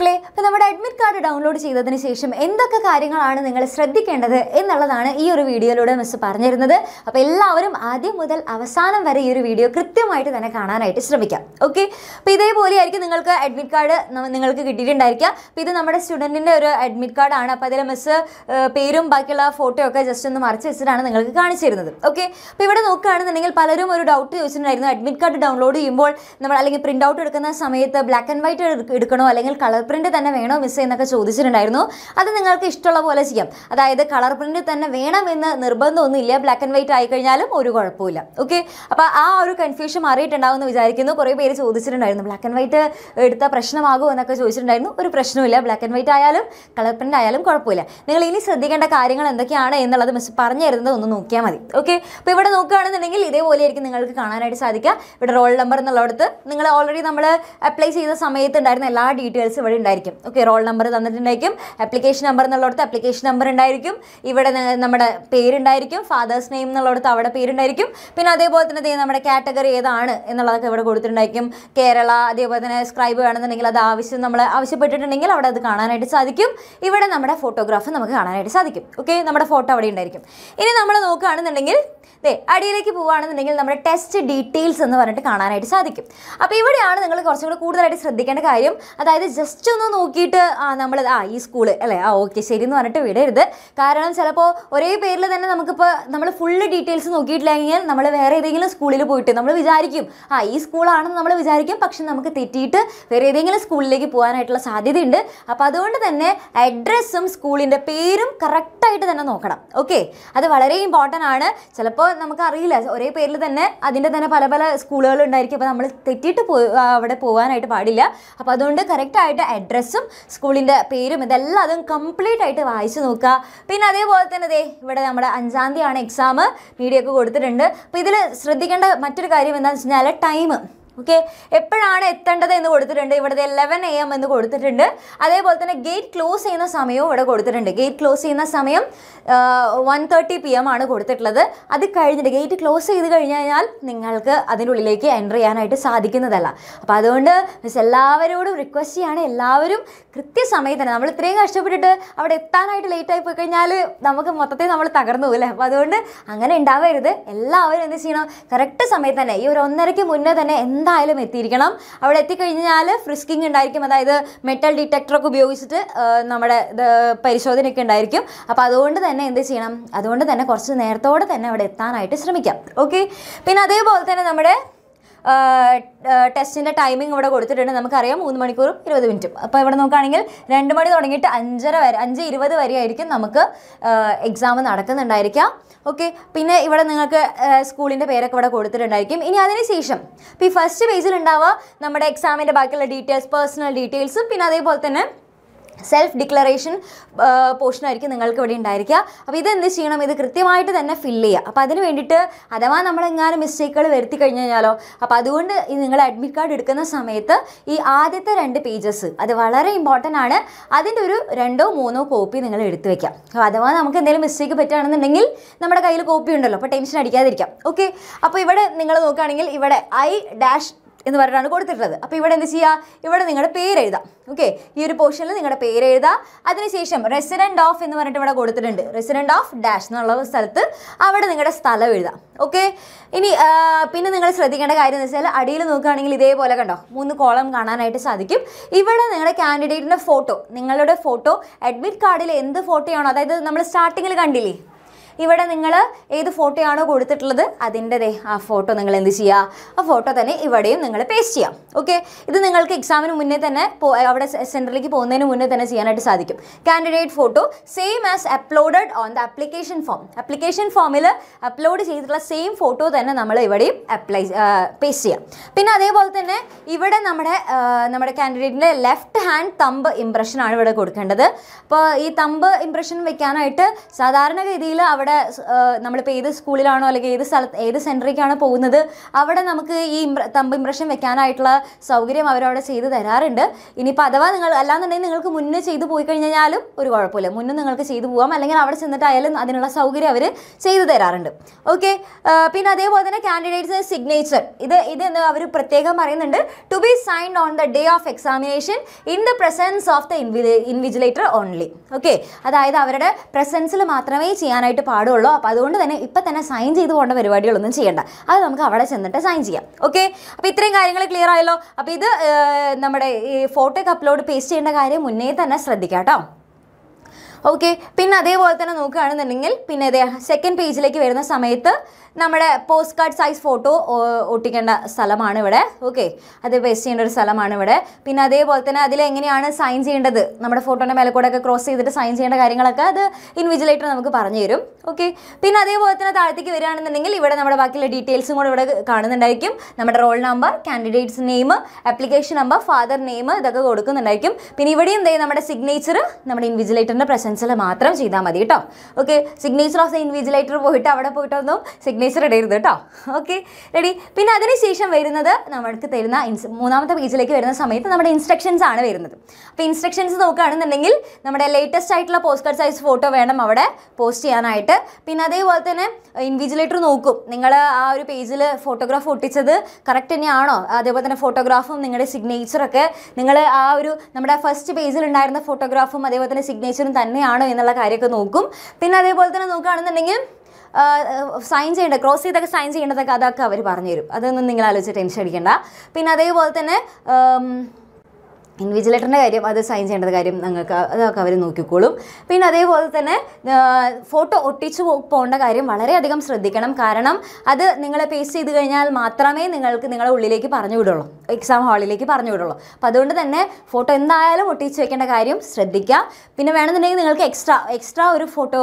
play. അപ്പോൾ നമ്മുടെ admit card download ചെയ്തതിന് ശേഷം എന്തൊക്കെ കാര്യങ്ങളാണ് നിങ്ങൾ ശ്രദ്ധിക്കേണ്ടത് എന്നുള്ളതാണ് ഈ ഒരു വീഡിയോയിലൂടെ മിസ് പറഞ്ഞിരുന്നത് അപ്പോൾ എല്ലാവരും ആദ്യം മുതൽ അവസാനം വരെ ഈ ഒരു വീഡിയോ കൃത്യമായിട്ട് തന്നെ കാണാനായിട്ട് ശ്രമിക്കാം ഓക്കെ അപ്പോൾ ഇതേപോലെ ആയിരിക്കും നിങ്ങൾക്ക് അഡ്മിറ്റ് കാർഡ് നിങ്ങൾക്ക് കിട്ടിയിട്ടുണ്ടായിരിക്കുക അപ്പോൾ ഇത് നമ്മുടെ സ്റ്റുഡൻറ്റിൻ്റെ ഒരു അഡ്മിറ്റ് കാർഡാണ് അപ്പോൾ അതിൽ മിസ് പേരും ബാക്കിയുള്ള ഫോട്ടോ ഒക്കെ ജസ്റ്റ് ഒന്ന് മറച്ച് വെച്ചിട്ടാണ് നിങ്ങൾക്ക് കാണിച്ചിരുന്നത് ഓക്കെ അപ്പോൾ ഇവിടെ നോക്കുകയാണെന്നുണ്ടെങ്കിൽ പലരും ഒരു ഡൗട്ട് ചോദിച്ചിട്ടുണ്ടായിരുന്നു അഡ്മിറ്റ് കാർഡ് ഡൗൺലോഡ് ചെയ്യുമ്പോൾ നമ്മൾ അല്ലെങ്കിൽ പ്രിൻ്റ് ഔട്ട് എടുക്കുന്ന സമയത്ത് ബ്ലാക്ക് ആൻഡ് വൈറ്റ് എടുക്കണോ അല്ലെങ്കിൽ കളർ പ്രിൻ്റ് തന്നെ വേണോ മിസ് എന്നൊക്കെ ചോദിച്ചിട്ടുണ്ടായിരുന്നു അത് നിങ്ങൾക്ക് ഇഷ്ടമുള്ള പോലെ ചെയ്യാം അതായത് കളർ പ്രിൻറ്റ് തന്നെ വേണമെന്ന് നിർബന്ധമൊന്നുമില്ല ബ്ലാക്ക് ആൻഡ് വൈറ്റ് ആയി കഴിഞ്ഞാലും ഒരു കുഴപ്പമില്ല ഓക്കെ അപ്പോൾ ആ ഒരു കൺഫ്യൂഷൻ മാറിയിട്ടുണ്ടാവുമെന്ന് വിചാരിക്കുന്നു കുറേ പേര് ചോദിച്ചിട്ടുണ്ടായിരുന്നു ബ്ലാക്ക് ആൻഡ് വൈറ്റ് എടുത്ത പ്രശ്നമാകുമോ എന്നൊക്കെ ചോദിച്ചിട്ടുണ്ടായിരുന്നു ഒരു പ്രശ്നമില്ല ബ്ലാക്ക് ആൻഡ് വൈറ്റ് ആയാലും കളർ പ്രിൻ്റ് ആയാലും കുഴപ്പമില്ല നിങ്ങൾ ഇനി ശ്രദ്ധിക്കേണ്ട കാര്യങ്ങൾ എന്തൊക്കെയാണ് എന്നുള്ളത് മിസ് പറഞ്ഞു തരുന്നത് ഒന്ന് നോക്കിയാൽ മതി ഓക്കെ അപ്പോൾ ഇവിടെ നോക്കുകയാണെന്നുണ്ടെങ്കിൽ ആയിരിക്കും നിങ്ങൾക്ക് കാണാനായിട്ട് സാധിക്കുക ഇവിടെ റോൾ നമ്പർ എന്നുള്ളടത്ത് നിങ്ങൾ ഓൾറെഡി നമ്മൾ അപ്ലൈ ചെയ്ത സമയത്ത് ഉണ്ടായിരുന്ന എല്ലാ ഡീറ്റെയിൽസ് ഇവിടെ ഉണ്ടായിരിക്കും ഉണ്ടായിരിക്കും ഓക്കെ റോൾ നമ്പർ തന്നിട്ടുണ്ടായിരിക്കും ആപ്ലിക്കേഷൻ നമ്പർ എന്നുള്ളടത്ത് ആപ്ലിക്കേഷൻ നമ്പർ ഉണ്ടായിരിക്കും ഇവിടെ നമ്മുടെ പേരുണ്ടായിരിക്കും ഫാദേഴ്സ് നെയിം എന്നുള്ളടത്ത് അവിടെ പേരുണ്ടായിരിക്കും പിന്നെ അതേപോലെ തന്നെ നമ്മുടെ കാറ്റഗറി ഏതാണ് എന്നുള്ളതൊക്കെ ഇവിടെ കൊടുത്തിട്ടുണ്ടായിരിക്കും കേരള അതേപോലെ തന്നെ സ്ക്രൈബ് വേണമെന്നുണ്ടെങ്കിൽ അത് ആവശ്യം നമ്മൾ ആവശ്യപ്പെട്ടിട്ടുണ്ടെങ്കിൽ അവിടെ അത് കാണാനായിട്ട് സാധിക്കും ഇവിടെ നമ്മുടെ ഫോട്ടോഗ്രാഫ് നമുക്ക് കാണാനായിട്ട് സാധിക്കും ഓക്കെ നമ്മുടെ ഫോട്ടോ അവിടെ ഉണ്ടായിരിക്കും ഇനി നമ്മൾ നോക്കുകയാണെന്നുണ്ടെങ്കിൽ ദേ അടിയിലേക്ക് പോവുകയാണെന്നുണ്ടെങ്കിൽ നമ്മുടെ ടെസ്റ്റ് ഡീറ്റെയിൽസ് എന്ന് പറഞ്ഞിട്ട് കാണാനായിട്ട് സാധിക്കും അപ്പോൾ ഇവിടെയാണ് നിങ്ങൾ കുറച്ചും കൂടി കൂടുതലായിട്ട് ശ്രദ്ധിക്കേണ്ട കാര്യം അതായത് ജസ്റ്റ് ഒന്ന് നോക്കിയിട്ട് ആ നമ്മൾ ആ ഈ സ്കൂള് അല്ലേ ആ ഓക്കെ ശരി എന്ന് പറഞ്ഞിട്ട് വിടരുത് കാരണം ചിലപ്പോൾ ഒരേ പേരിൽ തന്നെ നമുക്കിപ്പോൾ നമ്മൾ ഫുള്ള് ഡീറ്റെയിൽസ് നോക്കിയിട്ടില്ലെങ്കിൽ നമ്മൾ വേറെ ഏതെങ്കിലും സ്കൂളിൽ പോയിട്ട് നമ്മൾ വിചാരിക്കും ആ ഈ സ്കൂളാണെന്ന് നമ്മൾ വിചാരിക്കും പക്ഷെ നമുക്ക് തെറ്റിയിട്ട് വേറെ ഏതെങ്കിലും സ്കൂളിലേക്ക് പോകാനായിട്ടുള്ള സാധ്യതയുണ്ട് അപ്പോൾ അതുകൊണ്ട് തന്നെ അഡ്രസ്സും സ്കൂളിൻ്റെ പേരും കറക്റ്റായിട്ട് തന്നെ നോക്കണം ഓക്കെ അത് വളരെ ഇമ്പോർട്ടൻ്റ് ആണ് ചിലപ്പോൾ നമുക്കറിയില്ല ഒരേ പേരിൽ തന്നെ അതിൻ്റെ തന്നെ പല പല സ്കൂളുകൾ ഉണ്ടായിരിക്കും അപ്പോൾ നമ്മൾ തെറ്റിയിട്ട് അവിടെ പോകാനായിട്ട് പാടില്ല അപ്പോൾ അതുകൊണ്ട് കറക്റ്റായിട്ട് അഡ്രസ്സ് അഡ്രസ്സും സ്കൂളിൻ്റെ പേരും ഇതെല്ലാം അതും കംപ്ലീറ്റ് ആയിട്ട് വായിച്ചു നോക്കുക പിന്നെ അതേപോലെ തന്നെ ദേ ഇവിടെ നമ്മുടെ അഞ്ചാം തീയതിയാണ് എക്സാം മീഡിയ ഒക്കെ കൊടുത്തിട്ടുണ്ട് അപ്പോൾ ഇതിൽ ശ്രദ്ധിക്കേണ്ട മറ്റൊരു കാര്യം എന്താണെന്ന് വെച്ച് കഴിഞ്ഞാൽ ടൈം ഓക്കെ എപ്പോഴാണ് എത്തേണ്ടത് എന്ന് കൊടുത്തിട്ടുണ്ട് ഇവിടുത്തെ ലെവൻ എ എം എന്ന് കൊടുത്തിട്ടുണ്ട് അതേപോലെ തന്നെ ഗേറ്റ് ക്ലോസ് ചെയ്യുന്ന സമയവും ഇവിടെ കൊടുത്തിട്ടുണ്ട് ഗേറ്റ് ക്ലോസ് ചെയ്യുന്ന സമയം വൺ തേർട്ടി പി എം ആണ് കൊടുത്തിട്ടുള്ളത് അത് കഴിഞ്ഞിട്ട് ഗേറ്റ് ക്ലോസ് ചെയ്ത് കഴിഞ്ഞാൽ നിങ്ങൾക്ക് അതിനുള്ളിലേക്ക് എൻറ്റർ ചെയ്യാനായിട്ട് സാധിക്കുന്നതല്ല അപ്പോൾ അതുകൊണ്ട് മിസ് എല്ലാവരോടും റിക്വസ്റ്റ് ചെയ്യാണ് എല്ലാവരും കൃത്യസമയം തന്നെ നമ്മൾ ഇത്രയും കഷ്ടപ്പെട്ടിട്ട് അവിടെ എത്താനായിട്ട് ലേറ്റായി പോയി കഴിഞ്ഞാൽ നമുക്ക് മൊത്തത്തിൽ നമ്മൾ തകർന്നു പോകില്ലേ അപ്പോൾ അതുകൊണ്ട് അങ്ങനെ ഉണ്ടാവരുത് എല്ലാവരും എന്ത് ചെയ്യണം കറക്റ്റ് സമയത്ത് തന്നെ ഈ ഒരു ഒന്നരയ്ക്ക് മുന്നേ തന്നെ എന്താ എന്തായാലും എത്തിയിരിക്കണം അവിടെ എത്തിക്കഴിഞ്ഞാൽ ഫ്രിസ്കിങ് ഉണ്ടായിരിക്കും അതായത് മെറ്റൽ ഡിറ്റക്ടറൊക്കെ ഉപയോഗിച്ചിട്ട് നമ്മുടെ പരിശോധനയൊക്കെ ഉണ്ടായിരിക്കും അപ്പോൾ അതുകൊണ്ട് തന്നെ എന്ത് ചെയ്യണം അതുകൊണ്ട് തന്നെ കുറച്ച് നേരത്തോടെ തന്നെ അവിടെ എത്താനായിട്ട് ശ്രമിക്കാം ഓക്കെ പിന്നെ അതേപോലെ തന്നെ നമ്മുടെ ടെസ്റ്റിൻ്റെ ടൈമിംഗ് ഇവിടെ കൊടുത്തിട്ടുണ്ട് നമുക്കറിയാം മൂന്ന് മണിക്കൂറും ഇരുപത് മിനിറ്റും അപ്പോൾ ഇവിടെ നോക്കുകയാണെങ്കിൽ രണ്ട് മണി തുടങ്ങിയിട്ട് അഞ്ചര വരെ അഞ്ച് ഇരുപത് വരെയായിരിക്കും നമുക്ക് എക്സാം നടക്കുന്നുണ്ടായിരിക്കാം ഓക്കെ പിന്നെ ഇവിടെ നിങ്ങൾക്ക് സ്കൂളിൻ്റെ പേരൊക്കെ ഇവിടെ കൊടുത്തിട്ടുണ്ടായിരിക്കും ഇനി അതിനുശേഷം ഇപ്പോൾ ഈ ഫസ്റ്റ് പേജിൽ ഉണ്ടാവുക നമ്മുടെ എക്സാമിൻ്റെ ബാക്കിയുള്ള ഡീറ്റെയിൽസ് പേഴ്സണൽ ഡീറ്റെയിൽസും പിന്നെ അതേപോലെ തന്നെ സെൽഫ് ഡിക്ലറേഷൻ പോർഷനായിരിക്കും നിങ്ങൾക്ക് ഇവിടെ ഉണ്ടായിരിക്കുക അപ്പോൾ ഇത് എന്ത് ചെയ്യണം ഇത് കൃത്യമായിട്ട് തന്നെ ഫില്ല് ചെയ്യുക അപ്പോൾ അതിന് വേണ്ടിയിട്ട് അഥവാ നമ്മളെങ്ങാനും മിസ്റ്റേക്കുകൾ വരുത്തി കഴിഞ്ഞ് കഴിഞ്ഞാലോ അപ്പോൾ അതുകൊണ്ട് നിങ്ങൾ അഡ്മിറ്റ് കാർഡ് എടുക്കുന്ന സമയത്ത് ഈ ആദ്യത്തെ രണ്ട് പേജസ് അത് വളരെ ഇമ്പോർട്ടൻ്റ് ആണ് അതിൻ്റെ ഒരു രണ്ടോ മൂന്നോ കോപ്പി നിങ്ങൾ എടുത്തു വയ്ക്കാം അപ്പോൾ അഥവാ നമുക്ക് എന്തെങ്കിലും മിസ്റ്റേക്ക് പറ്റുകയാണെന്നുണ്ടെങ്കിൽ നമ്മുടെ കയ്യിൽ കോപ്പി ഉണ്ടല്ലോ അപ്പോൾ ടെൻഷൻ അടിക്കാതിരിക്കാം ഓക്കെ അപ്പോൾ ഇവിടെ നിങ്ങൾ നോക്കുകയാണെങ്കിൽ ഇവിടെ ഐ ഡാഷ് എന്ന് പറഞ്ഞിട്ടാണ് കൊടുത്തിട്ടുള്ളത് അപ്പോൾ ഇവിടെ എന്ത് ചെയ്യുക ഇവിടെ നിങ്ങളുടെ പേര് എഴുതാം ഓക്കെ ഈ ഒരു പോർഷനിൽ നിങ്ങളുടെ പേര് എഴുതാം അതിനുശേഷം റെസിഡൻറ്റ് ഓഫ് എന്ന് പറഞ്ഞിട്ട് ഇവിടെ കൊടുത്തിട്ടുണ്ട് റെസിഡൻറ്റ് ഓഫ് ഡാഷ് എന്നുള്ള സ്ഥലത്ത് അവിടെ നിങ്ങളുടെ സ്ഥലം എഴുതാം ഓക്കെ ഇനി പിന്നെ നിങ്ങൾ ശ്രദ്ധിക്കേണ്ട കാര്യം എന്ന് വെച്ചാൽ അടിയിൽ നോക്കുകയാണെങ്കിൽ ഇതേപോലെ കണ്ടോ മൂന്ന് കോളം കാണാനായിട്ട് സാധിക്കും ഇവിടെ നിങ്ങളുടെ കാൻഡിഡേറ്റിൻ്റെ ഫോട്ടോ നിങ്ങളുടെ ഫോട്ടോ അഡ്മിറ്റ് കാർഡിൽ എന്ത് ഫോട്ടോയാണോ അതായത് നമ്മൾ സ്റ്റാർട്ടിങ്ങിൽ കണ്ടില്ലേ ഇവിടെ നിങ്ങൾ ഏത് ഫോട്ടോയാണോ കൊടുത്തിട്ടുള്ളത് അതിൻ്റെ ആ ഫോട്ടോ നിങ്ങൾ എന്ത് ചെയ്യുക ആ ഫോട്ടോ തന്നെ ഇവിടെയും നിങ്ങൾ പേസ്റ്റ് ചെയ്യാം ഓക്കെ ഇത് നിങ്ങൾക്ക് എക്സാമിന് മുന്നേ തന്നെ അവിടെ സെൻറ്ററിലേക്ക് പോകുന്നതിന് മുന്നേ തന്നെ ചെയ്യാനായിട്ട് സാധിക്കും candidate photo same as uploaded on the application form application ഫോമിൽ അപ്ലോഡ് ചെയ്തിട്ടുള്ള സെയിം ഫോട്ടോ തന്നെ നമ്മൾ ഇവിടെയും അപ്ലൈ പേസ്റ്റ് ചെയ്യാം പിന്നെ അതേപോലെ തന്നെ ഇവിടെ നമ്മുടെ നമ്മുടെ കാൻഡിഡേറ്റിൻ്റെ ലെഫ്റ്റ് ഹാൻഡ് തമ്പ് ഇംപ്രഷനാണ് ഇവിടെ കൊടുക്കേണ്ടത് അപ്പോൾ ഈ തമ്പ് ഇംപ്രഷൻ വെക്കാനായിട്ട് സാധാരണഗതിയിൽ അവിടെ അവിടെ നമ്മളിപ്പോൾ ഏത് സ്കൂളിലാണോ അല്ലെങ്കിൽ ഏത് സ്ഥലത്ത് ഏത് സെൻറ്ററിലേക്കാണോ പോകുന്നത് അവിടെ നമുക്ക് ഈ തമ്പ് ഇംപ്രഷൻ വെക്കാനായിട്ടുള്ള സൗകര്യം അവരവിടെ ചെയ്ത് തരാറുണ്ട് ഇനിയിപ്പോൾ അഥവാ നിങ്ങൾ അല്ലാന്നുണ്ടെങ്കിൽ നിങ്ങൾക്ക് മുന്നേ ചെയ്തു പോയി കഴിഞ്ഞാലും ഒരു കുഴപ്പമില്ല മുന്നേ നിങ്ങൾക്ക് ചെയ്തു പോകാം അല്ലെങ്കിൽ അവിടെ ചെന്നിട്ടായാലും അതിനുള്ള സൗകര്യം അവർ ചെയ്തു തരാറുണ്ട് ഓക്കെ പിന്നെ അതേപോലെ തന്നെ കാൻഡിഡേറ്റ്സ് സിഗ്നേച്ചർ ഇത് ഇത് അവർ പ്രത്യേകം പറയുന്നുണ്ട് to be signed on the day of examination in the presence of the invigilator only okay അതായത് അവരുടെ പ്രസൻസിൽ മാത്രമേ ചെയ്യാനായിട്ട് പാടുള്ളൂ പാടുള്ളൂ അപ്പോൾ അതുകൊണ്ട് തന്നെ ഇപ്പം തന്നെ സൈൻ ചെയ്ത് പോകേണ്ട പരിപാടികളൊന്നും ചെയ്യേണ്ട അത് നമുക്ക് അവിടെ ചെന്നിട്ട് സൈൻ ചെയ്യാം ഓക്കെ അപ്പോൾ ഇത്രയും കാര്യങ്ങൾ ക്ലിയർ ആയല്ലോ അപ്പോൾ ഇത് നമ്മുടെ ഈ ഫോട്ടോയ്ക്ക് അപ്ലോഡ് പേസ്റ്റ് ചെയ്യേണ്ട കാര്യം മുന്നേ തന്നെ ശ്രദ്ധിക്കാം കേട്ടോ ഓക്കെ പിന്നെ അതേപോലെ തന്നെ നോക്കുകയാണെന്നുണ്ടെങ്കിൽ പിന്നെ ഇതേ സെക്കൻഡ് പേജിലേക്ക് വരുന്ന സമയത്ത് നമ്മുടെ പോസ്റ്റ് കാർഡ് സൈസ് ഫോട്ടോ ഒട്ടിക്കേണ്ട സ്ഥലമാണ് ഇവിടെ ഓക്കെ അത് വേസ്റ്റ് ചെയ്യേണ്ട ഒരു സ്ഥലമാണ് ഇവിടെ പിന്നെ അതേപോലെ തന്നെ അതിൽ എങ്ങനെയാണ് സൈൻ ചെയ്യേണ്ടത് നമ്മുടെ ഫോട്ടോൻ്റെ മേലെ കൂടെ ഒക്കെ ക്രോസ് ചെയ്തിട്ട് സൈൻ ചെയ്യേണ്ട കാര്യങ്ങളൊക്കെ അത് ഇൻവിജിലേറ്റർ നമുക്ക് പറഞ്ഞു തരും ഓക്കെ പിന്നെ അതേപോലെ തന്നെ താഴത്തേക്ക് വരികയാണെന്നുണ്ടെങ്കിൽ ഇവിടെ നമ്മുടെ ബാക്കിയുള്ള ഡീറ്റെയിൽസും കൂടെ ഇവിടെ കാണുന്നുണ്ടായിരിക്കും നമ്മുടെ roll number candidate's name application number father name ഇതൊക്കെ കൊടുക്കുന്നുണ്ടായിരിക്കും പിന്നെ ഇവിടെയും നമ്മുടെ സിഗ്നേച്ചർ നമ്മുടെ ഇൻവിജിലേറ്ററിൻ്റെ പ്രസൻറ്റ് എസൻസിൽ മാത്രം ചെയ്താൽ മതി കേട്ടോ okay signature of the invigilator പോയിട്ട് അവിടെ പോയിട്ടൊന്നും സിഗ്നേച്ചർ ഇടരുത് കേട്ടോ ഓക്കെ റെഡി പിന്നെ അതിനുശേഷം വരുന്നത് നമ്മൾക്ക് തരുന്ന മൂന്നാമത്തെ പേജിലേക്ക് വരുന്ന സമയത്ത് നമ്മുടെ ഇൻസ്ട്രക്ഷൻസ് ആണ് വരുന്നത് അപ്പോൾ ഇൻസ്ട്രക്ഷൻസ് നോക്കുകയാണെന്നുണ്ടെങ്കിൽ നമ്മുടെ ലേറ്റസ്റ്റ് ആയിട്ടുള്ള പോസ്റ്റ് കാർഡ് സൈസ് ഫോട്ടോ വേണം അവിടെ പോസ്റ്റ് ചെയ്യാനായിട്ട് പിന്നെ അതേപോലെ തന്നെ ഇൻവിജിലേറ്റർ നോക്കും നിങ്ങൾ ആ ഒരു പേജിൽ ഫോട്ടോഗ്രാഫ് ഒട്ടിച്ചത് കറക്റ്റ് തന്നെയാണോ അതേപോലെ തന്നെ ഫോട്ടോഗ്രാഫും നിങ്ങളുടെ സിഗ്നേച്ചറൊക്കെ നിങ്ങൾ ആ ഒരു നമ്മുടെ ഫസ്റ്റ് പേജിൽ ഉണ്ടായിരുന്ന ഫോട്ടോഗ്രാഫും അതേപോലെ തന്നെ സിഗ്നേച്ചറും തന്നെ തന്നെയാണോ എന്നുള്ള കാര്യമൊക്കെ നോക്കും പിന്നെ അതേപോലെ തന്നെ നോക്കുകയാണെന്നുണ്ടെങ്കിൽ സൈൻ ചെയ്യേണ്ട ക്രോസ് ചെയ്തൊക്കെ സൈൻ ചെയ്യേണ്ടതൊക്കെ അതൊക്കെ അവർ പറഞ്ഞുതരും അതൊന്നും നിങ്ങൾ ആലോചിച്ച് ടെൻഷൻ അടിക്കേണ്ട പിന്നെ അതേപോലെ തന്നെ ഇൻവിജിലേറ്ററിൻ്റെ കാര്യം അത് സൈൻ ചെയ്യേണ്ടത് കാര്യം ഞങ്ങൾക്ക് അതൊക്കെ അവർ നോക്കിക്കോളും പിന്നെ അതേപോലെ തന്നെ ഫോട്ടോ ഒട്ടിച്ചു പോകേണ്ട കാര്യം വളരെയധികം ശ്രദ്ധിക്കണം കാരണം അത് നിങ്ങളെ പേസ്റ്റ് ചെയ്ത് കഴിഞ്ഞാൽ മാത്രമേ നിങ്ങൾക്ക് നിങ്ങളുടെ ഉള്ളിലേക്ക് പറഞ്ഞു വിടുള്ളൂ എക്സാം ഹാളിലേക്ക് പറഞ്ഞു വിടുള്ളൂ അപ്പം അതുകൊണ്ട് തന്നെ ഫോട്ടോ എന്തായാലും ഒട്ടിച്ച് വെക്കേണ്ട കാര്യം ശ്രദ്ധിക്കുക പിന്നെ വേണമെന്നുണ്ടെങ്കിൽ നിങ്ങൾക്ക് എക്സ്ട്രാ എക്സ്ട്രാ ഒരു ഫോട്ടോ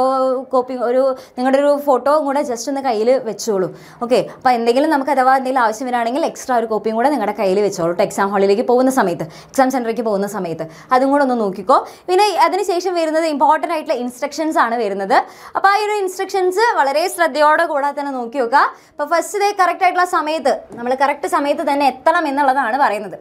കോപ്പി ഒരു നിങ്ങളുടെ ഒരു ഫോട്ടോ കൂടെ ജസ്റ്റ് ഒന്ന് കയ്യിൽ വെച്ചോളൂ ഓക്കെ അപ്പോൾ എന്തെങ്കിലും നമുക്ക് അഥവാ എന്തെങ്കിലും ആവശ്യം വരികയാണെങ്കിൽ എക്സ്ട്രാ ഒരു കോപ്പിയും കൂടെ നിങ്ങളുടെ കയ്യിൽ വെച്ചോളൂ എക്സാം ഹാളിലേക്ക് പോകുന്ന സമയത്ത് എക്സാം സെൻറ്റർ സെൻറ്ററിലേക്ക് പോകുന്ന സമയത്ത് അതും കൂടെ ഒന്ന് നോക്കിക്കോ പിന്നെ അതിനുശേഷം വരുന്നത് ഇമ്പോർട്ടൻ്റ് ആയിട്ടുള്ള ഇൻസ്ട്രക്ഷൻസ് ആണ് വരുന്നത് അപ്പോൾ ആ ഒരു ഇൻസ്ട്രക്ഷൻസ് വളരെ ശ്രദ്ധയോടെ കൂടാതെ തന്നെ നോക്കി നോക്കുക അപ്പോൾ ഫസ്റ്റ് ഇതേ കറക്റ്റ് ആയിട്ടുള്ള സമയത്ത് നമ്മൾ കറക്റ്റ് സമയത്ത് തന്നെ എത്തണം എന്നുള്ളതാണ് പറയുന്നത്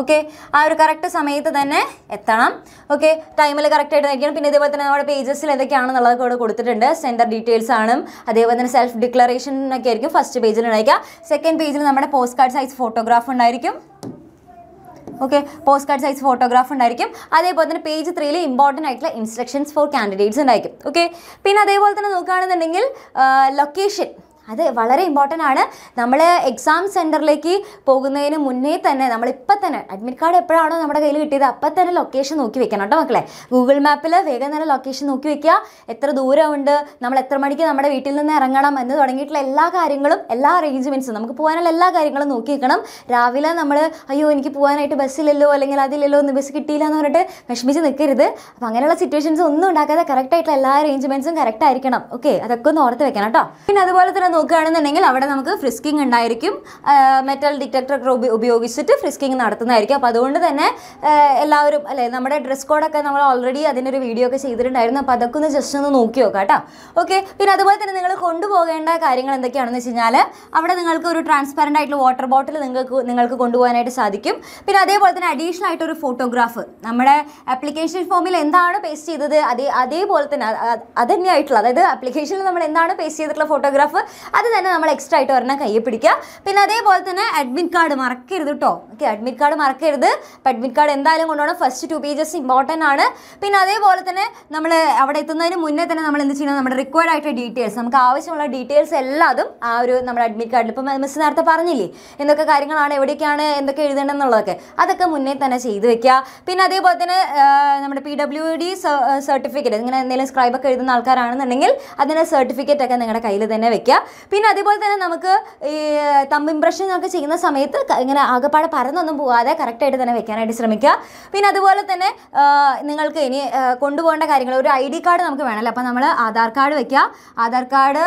ഓക്കെ ആ ഒരു കറക്റ്റ് സമയത്ത് തന്നെ എത്തണം ഓക്കെ ടൈമിൽ കറക്റ്റായിട്ട് നയിക്കണം പിന്നെ ഇതേപോലെ തന്നെ നമ്മുടെ പേജസിൽ എന്തൊക്കെയാണെന്നുള്ളത് ഇവിടെ കൊടുത്തിട്ടുണ്ട് സെൻറ്റർ ഡീറ്റെയിൽസ് ആണ് അതേപോലെ തന്നെ സെൽഫ് ഡിക്ലറേഷൻ ഒക്കെ ആയിരിക്കും ഫസ്റ്റ് പേജിൽ ഉണ്ടായിരിക്കുക സെക്കൻഡ് പേജിൽ നമ്മുടെ പോസ്റ്റ് കാർഡ് സൈസ് ഫോട്ടോഗ്രാഫ് ഉണ്ടായിരിക്കും okay post card size photograph ഉണ്ടായിരിക്കും അതേപോലെ തന്നെ പേജ് ത്രീയിൽ ഇമ്പോർട്ടൻ്റ് ആയിട്ടുള്ള ഇൻസ്ട്രക്ഷൻസ് ഫോർ കാൻഡിഡേറ്റ്സ് ഉണ്ടായിരിക്കും ഓക്കെ പിന്നെ അതേപോലെ തന്നെ നോക്കുകയാണെന്നുണ്ടെങ്കിൽ ലൊക്കേഷൻ അത് വളരെ ഇമ്പോർട്ടൻ്റ് ആണ് നമ്മൾ എക്സാം സെൻറ്ററിലേക്ക് പോകുന്നതിന് മുന്നേ തന്നെ നമ്മളിപ്പോൾ തന്നെ അഡ്മിറ്റ് കാർഡ് എപ്പോഴാണോ നമ്മുടെ കയ്യിൽ കിട്ടിയത് അപ്പം തന്നെ ലൊക്കേഷൻ നോക്കി വെക്കണം കേട്ടോ മക്കളെ ഗൂഗിൾ മാപ്പിൽ വേഗം തന്നെ ലൊക്കേഷൻ നോക്കി വെക്കുക എത്ര ദൂരമുണ്ട് നമ്മൾ എത്ര മണിക്ക് നമ്മുടെ വീട്ടിൽ നിന്ന് ഇറങ്ങണം എന്ന് തുടങ്ങിയിട്ടുള്ള എല്ലാ കാര്യങ്ങളും എല്ലാ അറേഞ്ച്മെൻറ്റ്സും നമുക്ക് പോകാനുള്ള എല്ലാ കാര്യങ്ങളും നോക്കി വെക്കണം രാവിലെ നമ്മൾ അയ്യോ എനിക്ക് പോകാനായിട്ട് ബസ്സില്ലല്ലോ അല്ലെങ്കിൽ അതില്ലല്ലോ ഒന്ന് ബസ് കിട്ടിയില്ല എന്ന് പറഞ്ഞിട്ട് വിഷമിച്ച് നിൽക്കരുത് അപ്പം അങ്ങനെയുള്ള സിറ്റുവേഷൻസ് ഒന്നും ഉണ്ടാക്കാതെ കറക്റ്റായിട്ടുള്ള എല്ലാ അറേഞ്ച്മെൻറ്റ്സും കറക്റ്റ് ആയിരിക്കണം ഓക്കെ അതൊക്കെ ഒന്ന് ഓർത്ത് വെക്കണം കേട്ടോ പിന്നെ അതുപോലെ തന്നെ നോക്കുകയാണെന്നുണ്ടെങ്കിൽ അവിടെ നമുക്ക് ഫ്രിസ്കിങ് ഉണ്ടായിരിക്കും മെറ്റൽ ഡിറ്റക്ടർ ഒക്കെ ഉപയോഗിച്ചിട്ട് ഫ്രിസ്കിങ് നടത്തുന്നതായിരിക്കും അപ്പോൾ അതുകൊണ്ട് തന്നെ എല്ലാവരും അല്ലേ നമ്മുടെ ഡ്രസ് കോഡൊക്കെ നമ്മൾ ഓൾറെഡി അതിനൊരു വീഡിയോ ഒക്കെ ചെയ്തിട്ടുണ്ടായിരുന്നു അപ്പോൾ അതൊക്കെ ഒന്ന് ജസ്റ്റ് ഒന്ന് നോക്കി നോക്കാം കേട്ടോ ഓക്കെ പിന്നെ അതുപോലെ തന്നെ നിങ്ങൾ കൊണ്ടുപോകേണ്ട കാര്യങ്ങൾ എന്തൊക്കെയാണെന്ന് വെച്ച് കഴിഞ്ഞാൽ അവിടെ നിങ്ങൾക്ക് ഒരു ട്രാൻസ്പെറൻ്റ് ആയിട്ടുള്ള വാട്ടർ ബോട്ടിൽ നിങ്ങൾക്ക് നിങ്ങൾക്ക് കൊണ്ടുപോകാനായിട്ട് സാധിക്കും പിന്നെ അതേപോലെ തന്നെ അഡീഷണൽ ആയിട്ട് ഒരു ഫോട്ടോഗ്രാഫ് നമ്മുടെ ആപ്ലിക്കേഷൻ ഫോമിൽ എന്താണ് പേസ്റ്റ് ചെയ്തത് അതേ അതേപോലെ തന്നെ അത് തന്നെയായിട്ടുള്ള അതായത് ആപ്ലിക്കേഷനിൽ നമ്മൾ എന്താണ് പേസ്റ്റ് ചെയ്തിട്ടുള്ള ഫോട്ടോഗ്രാഫ് അത് തന്നെ നമ്മൾ എക്സ്ട്രാ ആയിട്ട് ഒരെണ്ണം കയ്യിൽ പിടിക്കുക പിന്നെ അതേപോലെ തന്നെ അഡ്മിറ്റ് കാർഡ് മറക്കരുത് കേട്ടോ ഓക്കെ അഡ്മിറ്റ് കാർഡ് മറക്കരുത് അപ്പം അഡ്മിറ്റ് കാർഡ് എന്തായാലും കൊണ്ടുപോകണം ഫസ്റ്റ് ടു പേജസ് ഇമ്പോർട്ടൻ്റ് ആണ് പിന്നെ അതേപോലെ തന്നെ നമ്മൾ അവിടെ എത്തുന്നതിന് മുന്നേ തന്നെ നമ്മൾ എന്ത് ചെയ്യണം നമ്മുടെ റിക്വയർഡ് ആയിട്ട് ഡീറ്റെയിൽസ് നമുക്ക് ആവശ്യമുള്ള ഡീറ്റെയിൽസ് എല്ലാതും ആ ഒരു നമ്മുടെ അഡ്മിറ്റ് കാർഡിൽ ഇപ്പം മിസ് നേരത്തെ പറഞ്ഞില്ലേ എന്തൊക്കെ കാര്യങ്ങളാണ് എവിടേക്കാണ് എന്തൊക്കെ എഴുതേണ്ടത് എന്നുള്ളതൊക്കെ അതൊക്കെ മുന്നേ തന്നെ ചെയ്തു വെക്കുക പിന്നെ അതേപോലെ തന്നെ നമ്മുടെ പി ഡബ്ല്യു ഡി സർട്ടിഫിക്കറ്റ് ഇങ്ങനെ എന്തെങ്കിലും സ്ക്രൈബൊക്കെ എഴുതുന്ന ആൾക്കാരാണെന്നുണ്ടെങ്കിൽ അതിൻ്റെ സർട്ടിഫിക്കറ്റ് ഒക്കെ നിങ്ങളുടെ കയ്യിൽ തന്നെ വെക്കുക പിന്നെ അതുപോലെ തന്നെ നമുക്ക് ഈ തമ്പ് ഇംപ്രഷൻ ഒക്കെ ചെയ്യുന്ന സമയത്ത് ഇങ്ങനെ ആകെപ്പാടെ പരന്നൊന്നും പോകാതെ കറക്റ്റായിട്ട് തന്നെ വെക്കാനായിട്ട് ശ്രമിക്കുക പിന്നെ അതുപോലെ തന്നെ നിങ്ങൾക്ക് ഇനി കൊണ്ടുപോകേണ്ട കാര്യങ്ങൾ ഒരു ഐ ഡി കാർഡ് നമുക്ക് വേണമല്ലോ അപ്പോൾ നമ്മൾ ആധാർ കാർഡ് വെക്കുക ആധാർ കാർഡ്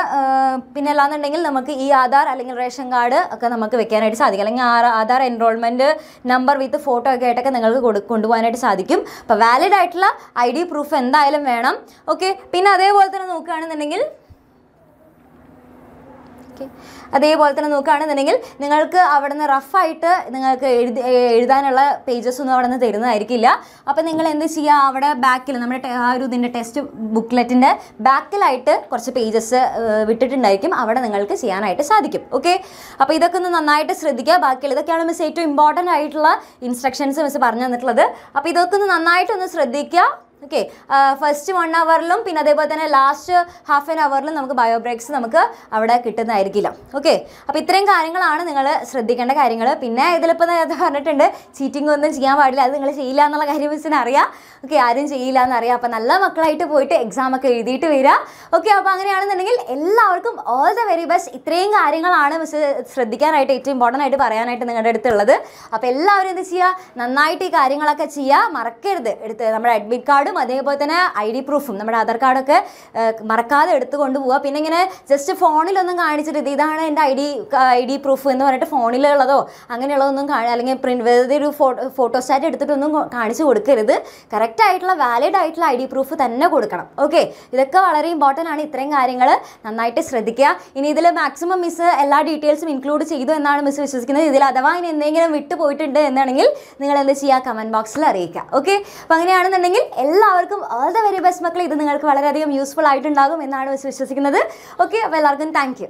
പിന്നെ അല്ലാന്നുണ്ടെങ്കിൽ നമുക്ക് ഈ ആധാർ അല്ലെങ്കിൽ റേഷൻ കാർഡ് ഒക്കെ നമുക്ക് വെക്കാനായിട്ട് സാധിക്കും അല്ലെങ്കിൽ Aadhaar enrolment number with photo ഒക്കെ ആയിട്ടൊക്കെ നിങ്ങൾക്ക് കൊണ്ടുപോകാനായിട്ട് സാധിക്കും അപ്പോൾ വാലിഡ് ആയിട്ടുള്ള ഐ ഡി പ്രൂഫ് എന്തായാലും വേണം ഓക്കെ പിന്നെ അതേപോലെ തന്നെ നോക്കുകയാണെന്നുണ്ടെങ്കിൽ ഓക്കെ അതേപോലെ തന്നെ നോക്കുകയാണെന്നുണ്ടെങ്കിൽ നിങ്ങൾക്ക് അവിടെ നിന്ന് റഫായിട്ട് നിങ്ങൾക്ക് എഴുതി എഴുതാനുള്ള പേജസ് ഒന്നും അവിടെ നിന്ന് തരുന്നതായിരിക്കില്ല അപ്പോൾ നിങ്ങൾ എന്ത് ചെയ്യുക അവിടെ ബാക്കിൽ നമ്മുടെ ആ ഒരു ഇതിൻ്റെ ടെസ്റ്റ് ബുക്ക്ലെറ്റിൻ്റെ ബാക്കിലായിട്ട് കുറച്ച് പേജസ് വിട്ടിട്ടുണ്ടായിരിക്കും അവിടെ നിങ്ങൾക്ക് ചെയ്യാനായിട്ട് സാധിക്കും ഓക്കെ അപ്പോൾ ഇതൊക്കെ ഒന്ന് നന്നായിട്ട് ശ്രദ്ധിക്കുക ബാക്കിയുള്ള ഇതൊക്കെയാണ് മിസ് ഏറ്റവും ഇമ്പോർട്ടൻ്റ് ആയിട്ടുള്ള ഇൻസ്ട്രക്ഷൻസ് മിസ് പറഞ്ഞു തന്നിട്ടുള്ളത് അപ്പോൾ ഇതൊക്കെ ഒന്ന് നന്നായിട്ടൊന്ന് ശ്രദ്ധിക്കുക ഓക്കെ ഫസ്റ്റ് വൺ അവറിലും പിന്നെ അതേപോലെ തന്നെ ലാസ്റ്റ് ഹാഫ് ആൻ അവറിലും നമുക്ക് ബയോ ബ്രേക്സ് നമുക്ക് അവിടെ കിട്ടുന്നതായിരിക്കില്ല ഓക്കെ അപ്പോൾ ഇത്രയും കാര്യങ്ങളാണ് നിങ്ങൾ ശ്രദ്ധിക്കേണ്ട കാര്യങ്ങൾ പിന്നെ ഇതിലിപ്പോൾ നേരത്തെ പറഞ്ഞിട്ടുണ്ട് ചീറ്റിംഗ് ഒന്നും ചെയ്യാൻ പാടില്ല അത് നിങ്ങൾ ചെയ്യില്ല എന്നുള്ള കാര്യം വെച്ചാൽ അറിയാം ഓക്കെ ആരും ചെയ്യില്ല എന്നറിയാം അപ്പോൾ നല്ല മക്കളായിട്ട് പോയിട്ട് എക്സാം ഒക്കെ എഴുതിയിട്ട് വരിക ഓക്കെ അപ്പോൾ അങ്ങനെയാണെന്നുണ്ടെങ്കിൽ എല്ലാവർക്കും ഓൾ ദ വെരി ബെസ്റ്റ് ഇത്രയും കാര്യങ്ങളാണ് മിസ് ശ്രദ്ധിക്കാനായിട്ട് ഏറ്റവും ഇമ്പോർട്ടൻ്റ് ആയിട്ട് പറയാനായിട്ട് നിങ്ങളുടെ അടുത്തുള്ളത് അപ്പോൾ എല്ലാവരും എന്ത് ചെയ്യുക നന്നായിട്ട് ഈ കാര്യങ്ങളൊക്കെ ചെയ്യുക മറക്കരുത് എടുത്ത് നമ്മുടെ അഡ്മിറ്റ് കാർഡും അതേപോലെ തന്നെ ഐ ഡി പ്രൂഫും നമ്മുടെ ആധാർ കാർഡൊക്കെ മറക്കാതെ എടുത്ത് കൊണ്ടുപോവുക പിന്നെ ഇങ്ങനെ ജസ്റ്റ് ഫോണിലൊന്നും കാണിച്ചിട്ട് ഇതാണ് എൻ്റെ I D I D proof എന്ന് പറഞ്ഞിട്ട് ഫോണിലുള്ളതോ അങ്ങനെയുള്ളതൊന്നും കാണി അല്ലെങ്കിൽ പ്രിൻറ്റ് വെറുതെ ഒരു ഫോട്ടോ ഫോട്ടോസ്റ്റാറ്റ് എടുത്തിട്ടൊന്നും കാണിച്ചു കൊടുക്കരുത് കറക്റ്റ് ആയിട്ടുള്ള വാലിഡ് ആയിട്ടുള്ള ഐ ഡി പ്രൂഫ് തന്നെ കൊടുക്കണം ഓക്കെ ഇതൊക്കെ വളരെ ഇമ്പോർട്ടൻ്റ് ആണ് ഇത്രയും കാര്യങ്ങൾ നന്നായിട്ട് ശ്രദ്ധിക്കുക ഇനി ഇതിൽ മാക്സിമം മിസ് എല്ലാ ഡീറ്റെയിൽസും ഇൻക്ലൂഡ് ചെയ്തു എന്നാണ് മിസ് വിശ്വസിക്കുന്നത് ഇതിൽ അഥവാ ഇനി എന്തെങ്കിലും വിട്ടു പോയിട്ടുണ്ട് എന്നാണെങ്കിൽ നിങ്ങൾ എന്ത് ചെയ്യുക കമൻറ്റ് ബോക്സിൽ അറിയിക്കുക ഓക്കെ അപ്പോൾ അങ്ങനെയാണെന്നുണ്ടെങ്കിൽ എല്ലാ എല്ലാവർക്കും ഓൾ ദ വെരി ബെസ്റ്റ് മക്കളെ ഇത് നിങ്ങൾക്ക് വളരെയധികം യൂസ്ഫുൾ ആയിട്ടുണ്ടാകും എന്നാണ് വിശ്വസിക്കുന്നത് ഓക്കെ അപ്പോൾ എല്ലാവർക്കും താങ്ക്